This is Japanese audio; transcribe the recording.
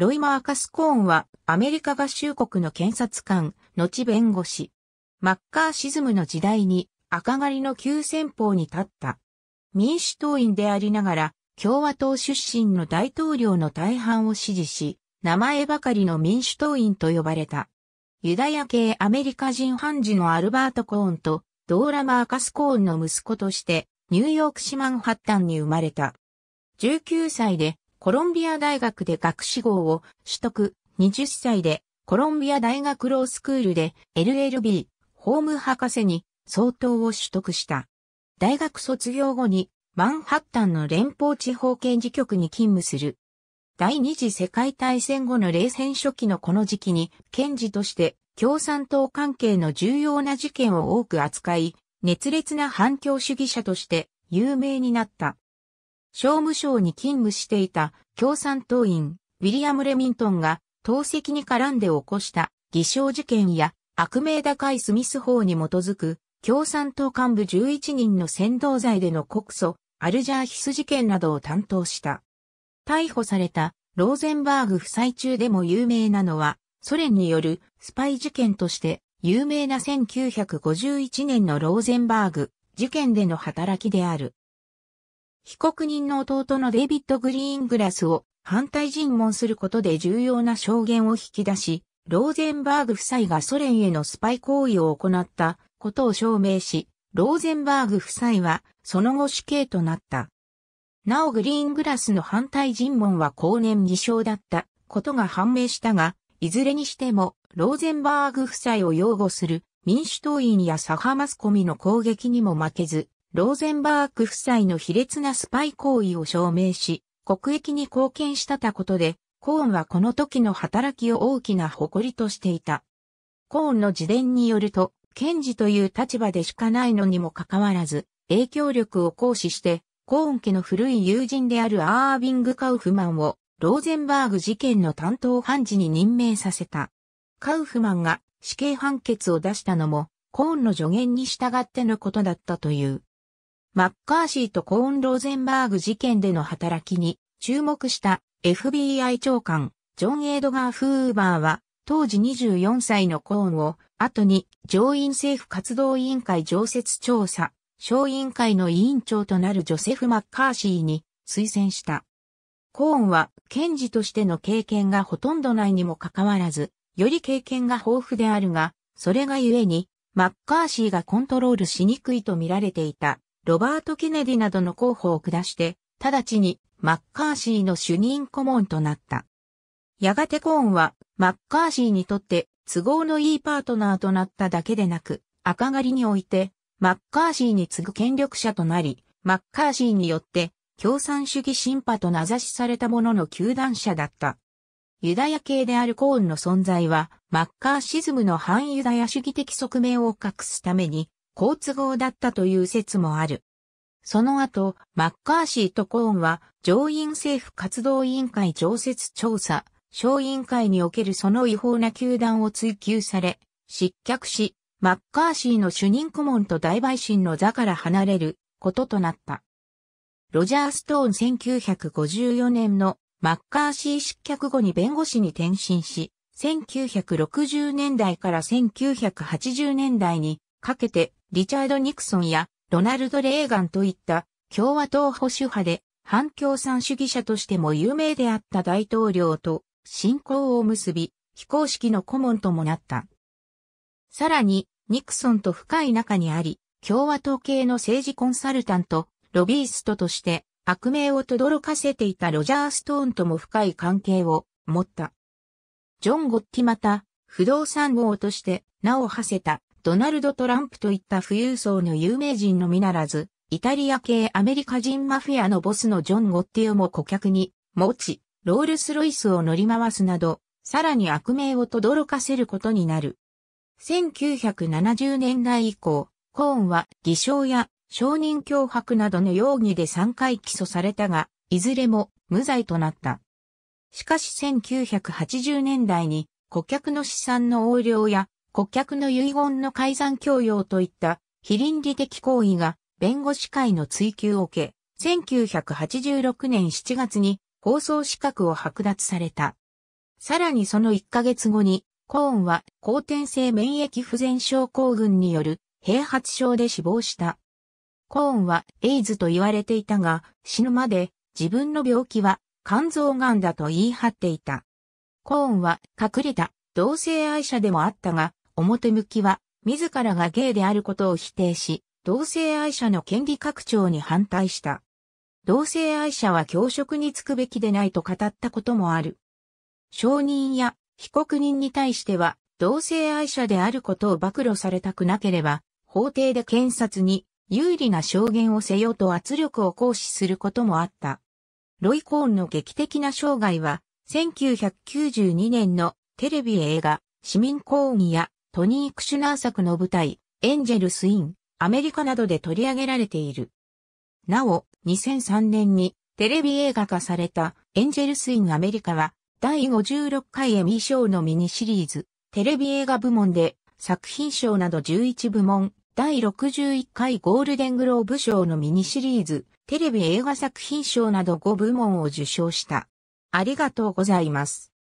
ロイマー・カスコーンはアメリカ合衆国の検察官、後弁護士。マッカーシズムの時代に赤狩りの急先鋒に立った。民主党員でありながら共和党出身の大統領の大半を支持し、名前ばかりの民主党員と呼ばれた。ユダヤ系アメリカ人判事のアルバート・コーンとドーラ・マーカス・コーンの息子としてニューヨーク市マンハッタンに生まれた。19歳でコロンビア大学で学士号を取得、20歳でコロンビア大学ロースクールで LLB、ホーム博士に相当を取得した。大学卒業後にマンハッタンの連邦地方検事局に勤務する。第二次世界大戦後の冷戦初期のこの時期に検事として共産党関係の重要な事件を多く扱い、熱烈な反共主義者として有名になった。商務省に勤務していた共産党員ウィリアム・レミントンが投石に絡んで起こした偽証事件や悪名高いスミス法に基づく共産党幹部11人の扇動罪での告訴、アルジャーヒス事件などを担当した。逮捕されたローゼンバーグ夫妻中でも有名なのは、ソ連によるスパイ事件として有名な1951年のローゼンバーグ事件での働きである。被告人の弟のデイビッド・グリーングラスを反対尋問することで重要な証言を引き出し、ローゼンバーグ夫妻がソ連へのスパイ行為を行ったことを証明し、ローゼンバーグ夫妻はその後死刑となった。なおグリーングラスの反対尋問は後年偽証だったことが判明したが、いずれにしてもローゼンバーグ夫妻を擁護する民主党員や左派マスコミの攻撃にも負けず、ローゼンバーク夫妻の卑劣なスパイ行為を証明し、国益に貢献したたことで、コーンはこの時の働きを大きな誇りとしていた。コーンの自伝によると、検事という立場でしかないのにもかかわらず、影響力を行使して、コーン家の古い友人であるアービング・カウフマンを、ローゼンバーグ事件の担当判事に任命させた。カウフマンが死刑判決を出したのも、コーンの助言に従ってのことだったという。マッカーシーとコーン・ローゼンバーグ事件での働きに注目した FBI 長官、ジョン・エドガー・フーバーは、当時24歳のコーンを、後に上院政府活動委員会常設調査、小委員会の委員長となるジョセフ・マッカーシーに推薦した。コーンは、検事としての経験がほとんどないにもかかわらず、より経験が豊富であるが、それがゆえに、マッカーシーがコントロールしにくいと見られていた。ロバート・ケネディなどの候補を下して、直ちにマッカーシーの主任顧問となった。やがてコーンはマッカーシーにとって都合のいいパートナーとなっただけでなく、赤狩りにおいてマッカーシーに次ぐ権力者となり、マッカーシーによって共産主義審判と名指しされたものの球団者だった。ユダヤ系であるコーンの存在は、マッカーシズムの反ユダヤ主義的側面を隠すために、好都合だったという説もある。その後、マッカーシーとコーンは上院政府活動委員会常設調査、小委員会におけるその違法な球団を追及され、失脚し、マッカーシーの主任顧問と大陪審の座から離れることとなった。ロジャー・ストーン1954年のマッカーシー失脚後に弁護士に転身し、1960年代から1980年代にかけてリチャード・ニクソンやロナルド・レーガンといった共和党保守派で反共産主義者としても有名であった大統領と信仰を結び、非公式の顧問ともなった。さらに、ニクソンと深い仲にあり、共和党系の政治コンサルタント、ロビーストとして悪名を轟かせていたロジャー・ストーンとも深い関係を持った。ジョン・ゴッティまた、不動産王として名を馳せたドナルド・トランプといった富裕層の有名人のみならず、イタリア系アメリカ人マフィアのボスのジョン・ゴッティオも顧客に持ち、ロールス・ロイスを乗り回すなど、さらに悪名を轟かせることになる。1970年代以降、コーンは偽証や承認脅迫などの容疑で3回起訴されたが、いずれも無罪となった。しかし1980年代に顧客の資産の横領や顧客の遺言の改ざん強要といった非倫理的行為が弁護士会の追及を受け、1986年7月に放送資格を剥奪された。さらにその1ヶ月後に、コーンは後天性免疫不全症候群による併発症で死亡した。コーンはエイズと言われていたが、死ぬまで自分の病気は肝臓癌だと言い張っていた。コーンは隠れた同性愛者でもあったが、表向きは、自らがゲイであることを否定し、同性愛者の権利拡張に反対した。同性愛者は教職に就くべきでないと語ったこともある。証人や被告人に対しては、同性愛者であることを暴露されたくなければ、法廷で検察に有利な証言をせよと圧力を行使することもあった。ロイ・コーンの劇的な生涯は、1992年のテレビ映画、市民抗議やトニー・クシュナー作の舞台、エンジェルス・イン、アメリカなどで取り上げられている。なお、2003年にテレビ映画化されたエンジェルス・イン・アメリカは、第56回エミー賞のミニシリーズ、テレビ映画部門で作品賞など11部門、第61回ゴールデングローブ賞のミニシリーズ、テレビ映画作品賞など5部門を受賞した。ありがとうございます。